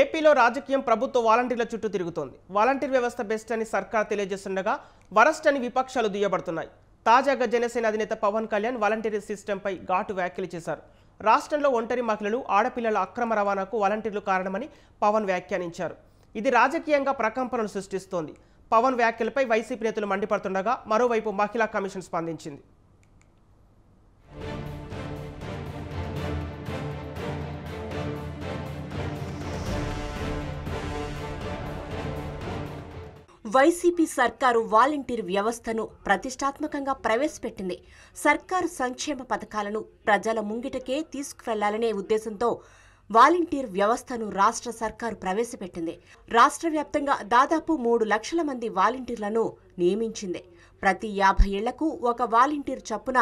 ఏపీలో రాజకీయం ప్రభుత్వ వాలంటీర్ల చుట్టూ తిరుగుతోంది వాలంటీర్ వ్యవస్థ బెస్ట్ అని సర్కార్ తెలియజేస్తుండగా వరస్ట్ అని విపక్షాలు దుయ్యబడుతున్నాయి తాజాగా జనసేన అధినేత పవన్ కళ్యాణ్ వాలంటీర్ సిస్టంపై ఘాటు వ్యాఖ్యలు చేశారు రాష్ట్రంలో ఒంటరి మహిళలు ఆడపిల్లల అక్రమ రవాణాకు వాలంటీర్లు కారణమని పవన్ వ్యాఖ్యానించారు ఇది రాజకీయంగా ప్రకంపనలు సృష్టిస్తోంది పవన్ వ్యాఖ్యలపై వైసీపీ నేతలు మండిపడుతుండగా మరోవైపు మహిళా కమిషన్ స్పందించింది వైసీపీ సర్కారు వాలంటీర్ వ్యవస్థను ప్రతిష్టాత్మకంగా ప్రవేశపెట్టింది సర్కారు సంక్షేమ పథకాలను ప్రజల ముంగిటకే తీసుకువెళ్లాలనే ఉద్దేశంతో వాలంటీర్ వ్యవస్థను రాష్ట్ర సర్కారు ప్రవేశపెట్టింది రాష్ట్ర వ్యాప్తంగా దాదాపు మూడు లక్షల మంది వాలంటీర్లను నియమించింది ప్రతి యాభై ఏళ్లకు ఒక వాలంటీర్ చప్పున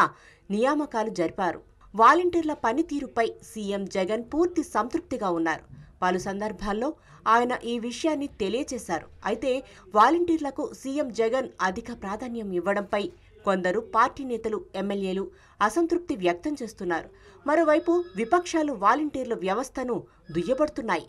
నియామకాలు జరిపారు వాలంటీర్ల పనితీరుపై సీఎం జగన్ పూర్తి సంతృప్తిగా ఉన్నారు పలు సందర్భాల్లో ఆయన ఈ విషయాన్ని తెలియచేశారు అయితే వాలంటీర్లకు సీఎం జగన్ అధిక ప్రాధాన్యం ఇవ్వడంపై కొందరు పార్టీ నేతలు ఎమ్మెల్యేలు అసంతృప్తి వ్యక్తం చేస్తున్నారు మరోవైపు విపక్షాలు వాలంటీర్ల వ్యవస్థను దుయ్యబడుతున్నాయి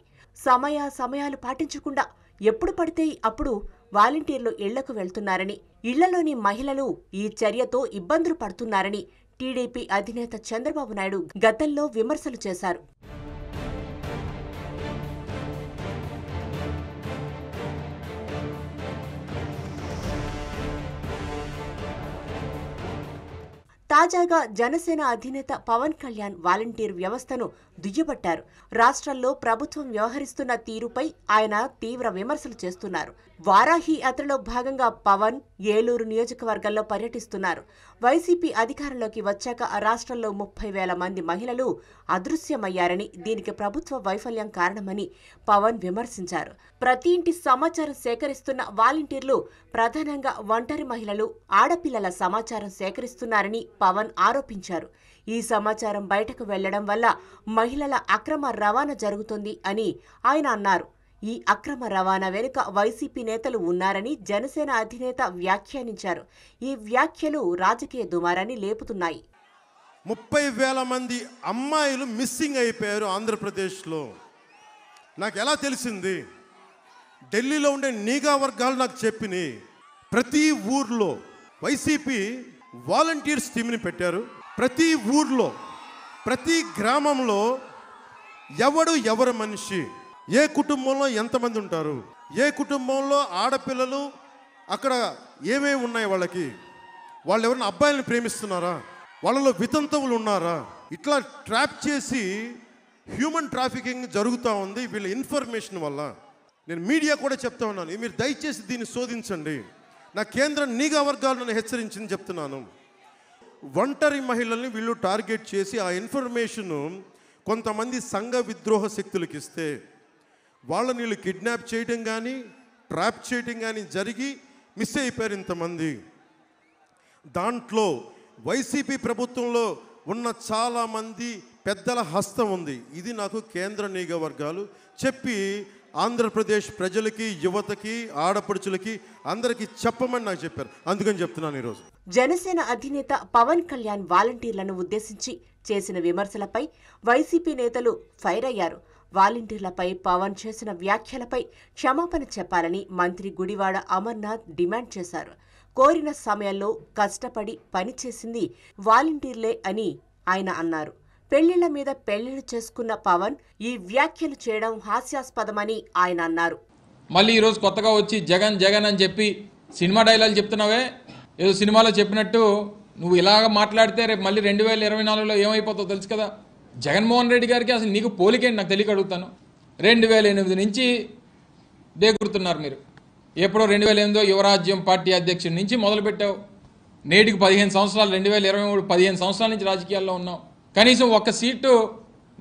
సమయ సమయాలు పాటించకుండా ఎప్పుడు పడితే అప్పుడు వాలంటీర్లు ఇళ్లకు వెళ్తున్నారని ఇళ్లలోని మహిళలు ఈ చర్యతో ఇబ్బందులు పడుతున్నారని టీడీపీ అధినేత చంద్రబాబు నాయుడు గతంలో విమర్శలు చేశారు తాజాగా జనసేన అధినేత పవన్ కళ్యాణ్ వాలంటీర్ వ్యవస్థను దుయ్యబట్టారు రాష్ట్రంలో ప్రభుత్వం వ్యవహరిస్తున్న తీరుపై ఆయన తీవ్ర విమర్శలు చేస్తున్నారు వారాహి యాత్రలో భాగంగా పవన్ ఏలూరు నియోజకవర్గంలో పర్యటిస్తున్నారు వైసీపీ అధికారంలోకి వచ్చాక రాష్ట్రంలో ముప్పై వేల మంది మహిళలు అదృశ్యమయ్యారని దీనికి ప్రభుత్వ వైఫల్యం కారణమని పవన్ విమర్శించారు ప్రతి ఇంటి సమాచారం సేకరిస్తున్న వాలంటీర్లు ప్రధానంగా ఒంటరి మహిళలు ఆడపిల్లల సమాచారం సేకరిస్తున్నారని పవన్ ఆరోపించారు ఈ సమాచారం బయటకు వెళ్లడం వల్ల మహిళల అక్రమ రవాణా జరుగుతుంది అని ఆయన అన్నారు ఈ అక్రమ రవాణా వెనుక వైసీపీ నేతలు ఉన్నారని జనసేన అధినేత వ్యాఖ్యానించారు ఈ వ్యాఖ్యలు రాజకీయ దుమారాన్ని లేపుతున్నాయి ముప్పై వేల మంది అమ్మాయిలు మిస్సింగ్ అయిపోయారు ఆంధ్రప్రదేశ్లో నాకు ఎలా తెలిసింది ఢిల్లీలో ఉండే నీగా వర్గాలు నాకు చెప్పినవి ప్రతి ఊర్లో వైసీపీ వాలంటీర్స్ టీమ్ని పెట్టారు ప్రతి ఊర్లో ప్రతి గ్రామంలో ఎవడు ఎవరు మనిషి ఏ కుటుంబంలో ఎంతమంది ఉంటారు ఏ కుటుంబంలో ఆడపిల్లలు అక్కడ ఏమేమి ఉన్నాయి వాళ్ళకి వాళ్ళు ఎవరైనా అబ్బాయిలను ప్రేమిస్తున్నారా వాళ్ళలో వితంతవులు ఉన్నారా ఇట్లా ట్రాప్ చేసి హ్యూమన్ ట్రాఫికింగ్ జరుగుతూ ఉంది వీళ్ళ ఇన్ఫర్మేషన్ వల్ల నేను మీడియా కూడా చెప్తా ఉన్నాను మీరు దయచేసి దీన్ని శోధించండి నా కేంద్ర నిఘా వర్గాలు నన్ను హెచ్చరించింది చెప్తున్నాను ఒంటరి మహిళల్ని వీళ్ళు టార్గెట్ చేసి ఆ ఇన్ఫర్మేషను కొంతమంది సంఘ విద్రోహ శక్తులకి ఇస్తే వాళ్ళని వీళ్ళు కిడ్నాప్ చేయడం కానీ ట్రాప్ చేయడం కానీ జరిగి మిస్ అయిపోయారు ఇంతమంది దాంట్లో వైసీపీ ప్రభుత్వంలో ఉన్న చాలామంది పెద్దల హస్తం ఉంది ఇది నాకు కేంద్ర నిఘా వర్గాలు చెప్పి ఆంధ్రప్రదేశ్ ప్రజలకి యువతకి ఆడపడుచులకి అందరికీ చెప్పమని నాకు చెప్పారు అందుకని చెప్తున్నాను ఈరోజు జనసేన అధినేత పవన్ కళ్యాణ్ వాలంటీర్లను ఉద్దేశించి చేసిన విమర్శలపై వైసీపీ నేతలు ఫైర్ అయ్యారు వాలంటీర్లపై పవన్ చేసిన వ్యాఖ్యలపై క్షమాపణ చెప్పాలని మంత్రి గుడివాడ అమర్నాథ్ డిమాండ్ చేశారు కోరిన సమయంలో కష్టపడి పనిచేసింది వాలంటీర్లే అని ఆయన అన్నారు పెళ్లిళ్ల మీద పెళ్లిళ్లు చేసుకున్న పవన్ ఈ వ్యాఖ్యలు చేయడం హాస్యాస్పదమని ఆయన అన్నారు మళ్ళీ ఈరోజు కొత్తగా వచ్చి జగన్ జగన్ అని చెప్పి సినిమా డైలాగ్ చెప్తున్నావే ఏదో సినిమాలో చెప్పినట్టు నువ్వు ఇలాగ మాట్లాడితే రేపు మళ్ళీ రెండు వేల ఇరవై నాలుగులో ఏమైపోతావు తెలుసు కదా జగన్మోహన్ రెడ్డి గారికి అసలు నీకు పోలికేంటి నాకు తెలియక అడుగుతాను రెండు వేల ఎనిమిది నుంచి డేకుడుతున్నారు మీరు ఎప్పుడో రెండు వేల ఎనిమిదో యువరాజ్యం పార్టీ అధ్యక్షుడి నుంచి మొదలుపెట్టావు నేటికి పదిహేను సంవత్సరాలు రెండు వేల ఇరవై మూడు పదిహేను సంవత్సరాల నుంచి రాజకీయాల్లో ఉన్నావు కనీసం ఒక్క సీటు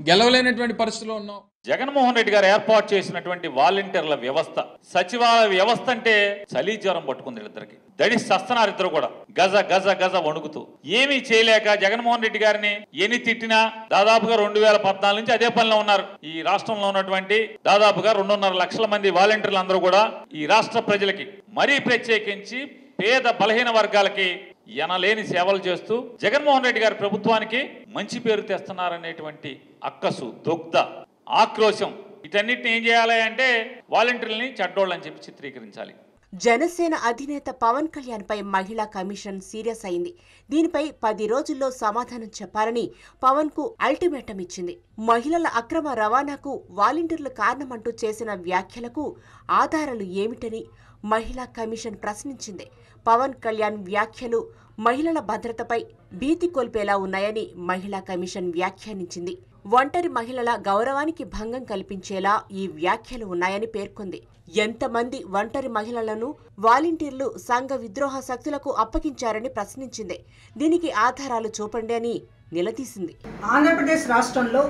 గెలవలేనటువంటి పరిస్థితిలో ఉన్నావు జగన్మోహన్ రెడ్డి గారు ఏర్పాటు చేసినటువంటి వాలంటీర్ల వ్యవస్థ సచివాలయ వ్యవస్థ అంటే చలి జ్వరం పట్టుకుంది ఇద్దరికి దడి సస్తనారు ఇద్దరు కూడా గజ గజ గజ వణుకుతూ ఏమీ చేయలేక జగన్మోహన్ రెడ్డి గారిని ఎన్ని తిట్టినా దాదాపుగా రెండు వేల పద్నాలుగు నుంచి అదే పనిలో ఉన్నారు ఈ రాష్ట్రంలో ఉన్నటువంటి దాదాపుగా రెండున్నర లక్షల మంది వాలంటీర్లు అందరూ కూడా ఈ రాష్ట్ర ప్రజలకి మరీ ప్రత్యేకించి పేద బలహీన వర్గాలకి ఎనలేని సేవలు చేస్తూ జగన్మోహన్ రెడ్డి గారి ప్రభుత్వానికి మంచి పేరు తెస్తున్నారనేటువంటి అక్కసు దుగ్ధ ఆక్రోశం వీటన్నిటిని ఏం చేయాలి అంటే వాలంటీర్లని చెడ్డోళ్ళు అని చెప్పి చిత్రీకరించాలి జనసేన అధినేత పవన్ కళ్యాణ్పై మహిళా కమిషన్ సీరియస్ అయింది దీనిపై పది రోజుల్లో సమాధానం చెప్పాలని పవన్ కు అల్టిమేటం ఇచ్చింది మహిళల అక్రమ రవాణాకు వాలంటీర్లు కారణమంటూ చేసిన వ్యాఖ్యలకు ఆధారాలు ఏమిటని మహిళా కమిషన్ ప్రశ్నించింది పవన్ కళ్యాణ్ వ్యాఖ్యలు మహిళల భద్రతపై భీతి కోల్పేలా ఉన్నాయని మహిళా కమిషన్ వ్యాఖ్యానించింది ఒంటరి మహిళల గౌరవానికి భంగం కల్పించేలా ఈ వ్యాఖ్యలు ఉన్నాయని పేర్కొంది ఎంతమంది ఒంటరి మహిళలను వాలంటీర్లు సంఘ విద్రోహ శక్తులకు అప్పగించారని ప్రశ్నించింది దీనికి ఆధారాలు చూపండి అని నిలదీసింది ఆంధ్రప్రదేశ్ రాష్ట్రంలో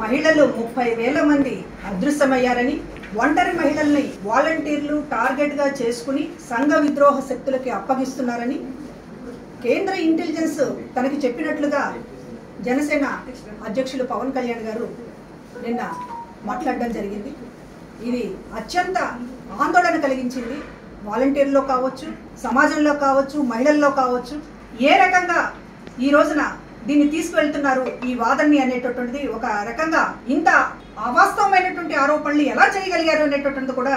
మహిళలు ముప్పై వేల మంది అదృశ్యమయ్యారని ఒంటరి మహిళల్ని వాలంటీర్లు టార్గెట్గా చేసుకుని సంఘ విద్రోహ శక్తులకి అప్పగిస్తున్నారని కేంద్ర ఇంటెలిజెన్స్ తనకి చెప్పినట్లుగా జనసేన అధ్యక్షులు పవన్ కళ్యాణ్ గారు నిన్న మాట్లాడడం జరిగింది ఇది అత్యంత ఆందోళన కలిగించింది వాలంటీర్లో కావచ్చు సమాజంలో కావచ్చు మహిళల్లో కావచ్చు ఏ రకంగా ఈ రోజున దీన్ని తీసుకువెళ్తున్నారు ఈ వాదన్ని అనేటటువంటిది ఒక రకంగా ఇంత అవాస్తవమైనటువంటి ఆరోపణలు ఎలా చేయగలిగారు అనేటటువంటిది కూడా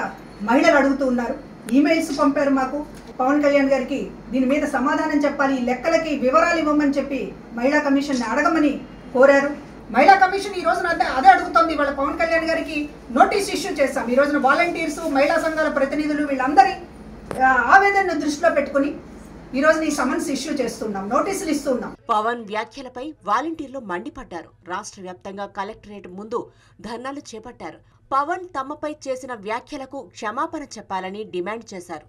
మహిళలు అడుగుతూ ఉన్నారు ఈమెయిల్స్ పంపారు మాకు పవన్ కళ్యాణ్ గారికి దీని మీద సమాధానం చెప్పాలి ఈ లెక్కలకి వివరాలు ఇవ్వమని చెప్పి మహిళా కమిషన్ని అడగమని కోరారు మహిళా కమిషన్ ఈ రోజున అదే అదే అడుగుతోంది వాళ్ళ పవన్ కళ్యాణ్ గారికి నోటీస్ ఇష్యూ చేస్తాం ఈ రోజున వాలంటీర్స్ మహిళా సంఘాల ప్రతినిధులు వీళ్ళందరి ఆవేదనను దృష్టిలో పెట్టుకుని ఈరోజు నీ సమన్స్ ఇష్యూ చేస్తున్నాం నోటీసులు ఇస్తున్నాం పవన్ వ్యాఖ్యలపై వాలంటీర్లు మండిపడ్డారు రాష్ట్ర వ్యాప్తంగా కలెక్టరేట్ ముందు ధర్నాలు చేపట్టారు పవన్ తమపై చేసిన వ్యాఖ్యలకు క్షమాపణ చెప్పాలని డిమాండ్ చేశారు